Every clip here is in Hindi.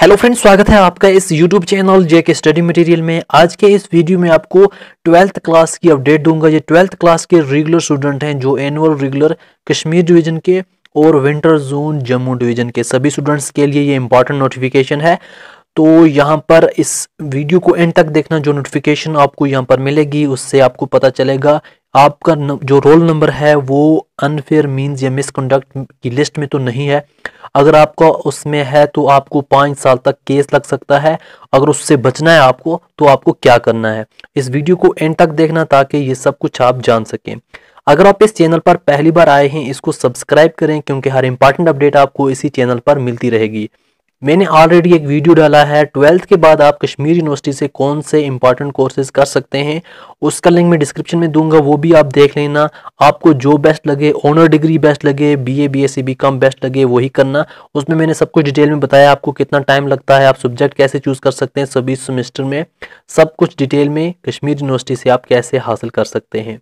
हेलो फ्रेंड स्वागत है आपका इस यूट्यूब चैनल जे के स्टडी मटेरियल में आज के इस वीडियो में आपको ट्वेल्थ क्लास की अपडेट दूंगा ये ट्वेल्थ क्लास के रेगुलर स्टूडेंट हैं जो एनुअल रेगुलर कश्मीर डिवीजन के और विंटर जोन जम्मू डिवीजन के सभी स्टूडेंट्स के लिए ये इंपॉर्टेंट नोटिफिकेशन है तो यहाँ पर इस वीडियो को एंड तक देखना जो नोटिफिकेशन आपको यहाँ पर मिलेगी उससे आपको पता चलेगा आपका न, जो रोल नंबर है वो अनफेयर मींस या मिसकंडक्ट की लिस्ट में तो नहीं है अगर आपका उसमें है तो आपको पाँच साल तक केस लग सकता है अगर उससे बचना है आपको तो आपको क्या करना है इस वीडियो को एंड तक देखना ताकि ये सब कुछ आप जान सकें अगर आप इस चैनल पर पहली बार आए हैं इसको सब्सक्राइब करें क्योंकि हर इंपॉर्टेंट अपडेट आपको इसी चैनल पर मिलती रहेगी मैंने ऑलरेडी एक वीडियो डाला है ट्वेल्थ के बाद आप कश्मीर यूनिवर्सिटी से कौन से इंपॉर्टेंट कोर्सेज कर सकते हैं उसका लिंक मैं डिस्क्रिप्शन में दूंगा वो भी आप देख लेना आपको जो बेस्ट लगे ऑनर डिग्री बेस्ट लगे बीए बीएससी बीकॉम बेस्ट लगे वही करना उसमें मैंने सब कुछ डिटेल में बताया आपको कितना टाइम लगता है आप सब्जेक्ट कैसे चूज़ कर सकते हैं सभी सेमेस्टर में सब कुछ डिटेल में कश्मीर यूनिवर्सिटी से आप कैसे हासिल कर सकते हैं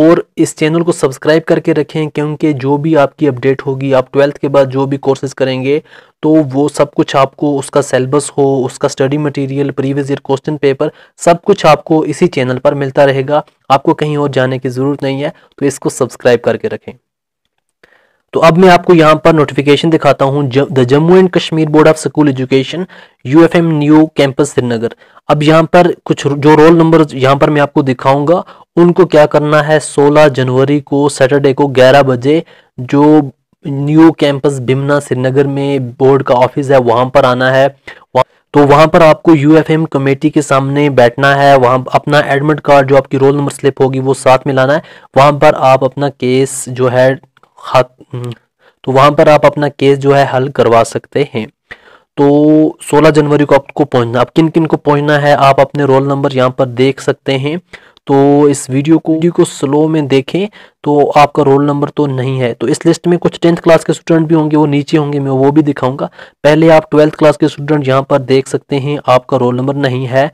और इस चैनल को सब्सक्राइब करके रखें क्योंकि जो भी आपकी अपडेट होगी आप ट्वेल्थ के बाद जो भी कोर्सेज करेंगे तो वो सब कुछ आपको उसका सेलेबस हो उसका study material previous year question paper सब कुछ आपको इसी चैनल पर मिल मिलता रहेगा आपको कहीं और जाने की ज़रूरत नहीं है तो इसको सब्सक्राइब करके रखें तो अब मैं आपको यहाँ पर नोटिफिकेशन दिखाता हूँ the Jammu and Kashmir board of school education U F M new campus Srinagar अब यहाँ पर कुछ जो रोल नंबर यहाँ पर मैं आपको दिखाऊंगा उनको क्या करना है 16 जनवरी को सैटरडे को 11 बजे जो न्यू कैंपस बिमना श्रीनगर में बोर्ड का ऑफिस है वहां पर आना है तो वहां पर आपको एम कमेटी के सामने बैठना है वहां अपना एडमिट कार्ड जो आपकी रोल नंबर स्लिप होगी वो साथ में लाना है वहां पर आप अपना केस जो है हम्म, तो वहां पर आप अपना केस जो है हल करवा सकते हैं तो 16 जनवरी को आपको पहुंचना आप किन किन को पहुंचना है आप अपने रोल नंबर यहाँ पर देख सकते हैं तो इस वीडियो को वीडियो को स्लो में देखें तो आपका रोल नंबर तो नहीं है तो इस लिस्ट में कुछ टेंथ क्लास के स्टूडेंट भी होंगे वो नीचे होंगे मैं वो भी दिखाऊंगा पहले आप ट्वेल्थ क्लास के स्टूडेंट यहाँ पर देख सकते हैं आपका रोल नंबर नहीं है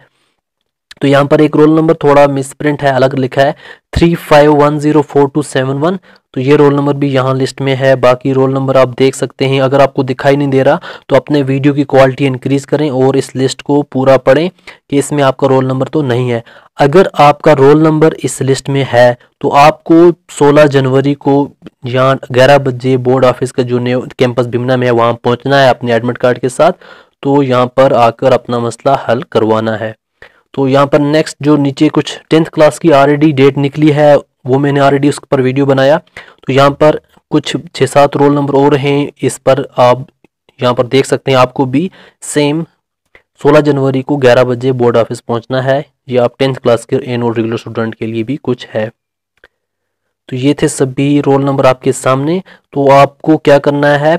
तो यहाँ पर एक रोल नंबर थोड़ा मिसप्रिंट है अलग लिखा है three five one zero four two seven one तो ये रोल नंबर भी यहाँ लिस्ट में है बाकी रोल नंबर आप देख सकते हैं अगर आपको दिखाई नहीं दे रहा तो अपने वीडियो की क्वालिटी इंक्रीज करें और इस लिस्ट को पूरा पढ़ें कि इसमें आपका रोल नंबर तो नहीं है अगर आपका रोल नंबर इस लिस्ट में है तो आपको 16 जनवरी को यहाँ ग्यारह बजे बोर्ड ऑफिस का जो कैंपस भिमना में है वहाँ पहुँचना है अपने एडमिट कार्ड के साथ तो यहाँ पर आकर अपना मसला हल करवाना है तो यहाँ पर नेक्स्ट जो नीचे कुछ टेंथ क्लास की ऑलरेडी डेट निकली है वो मैंने ऑलरेडी उस पर वीडियो बनाया तो यहाँ पर कुछ छः सात रोल नंबर और हैं इस पर आप यहाँ पर देख सकते हैं आपको भी सेम 16 जनवरी को 11 बजे बोर्ड ऑफिस पहुंचना है ये आप टेंथ क्लास के एन और रेगुलर स्टूडेंट के लिए भी कुछ है तो ये थे सभी रोल नंबर आपके सामने तो आपको क्या करना है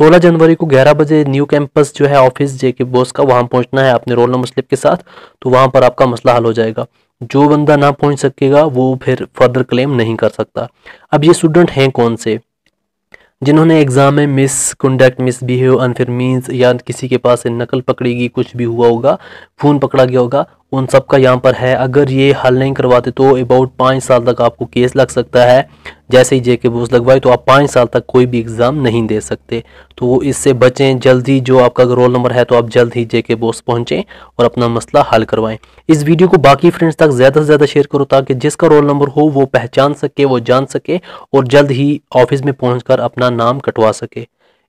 16 जनवरी को 11 बजे न्यू कैंपस जो है ऑफिस जे के का वहाँ पहुँचना है अपने रोल नंबर स्लिप के साथ तो वहाँ पर आपका मसला हल हो जाएगा जो बंदा ना पहुंच सकेगा वो फिर फर्दर क्लेम नहीं कर सकता अब ये स्टूडेंट हैं कौन से जिन्होंने एग्ज़ाम में misconduct misbehave unfair means या किसी के पास से नकल पकड़ेगी कुछ भी हुआ होगा फ़ोन पकड़ा गया होगा उन सब का यहाँ पर है अगर ये हल नहीं करवाते तो अबाउट पाँच साल तक आपको केस लग सकता है जैसे ही जे के बूस लगवाई तो आप पाँच साल तक कोई भी एग्ज़ाम नहीं दे सकते तो इससे बचें जल्दी जो आपका रोल नंबर है तो आप जल्द ही जे के पहुंचें और अपना मसला हल करवाएं इस वीडियो को बाकी फ्रेंड्स तक ज़्यादा से ज़्यादा शेयर करो ताकि जिसका रोल नंबर हो वो पहचान सके वो जान सके और जल्द ही ऑफिस में पहुँच अपना नाम कटवा सके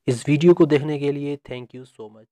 इस वीडियो को देखने के लिए थैंक यू सो मच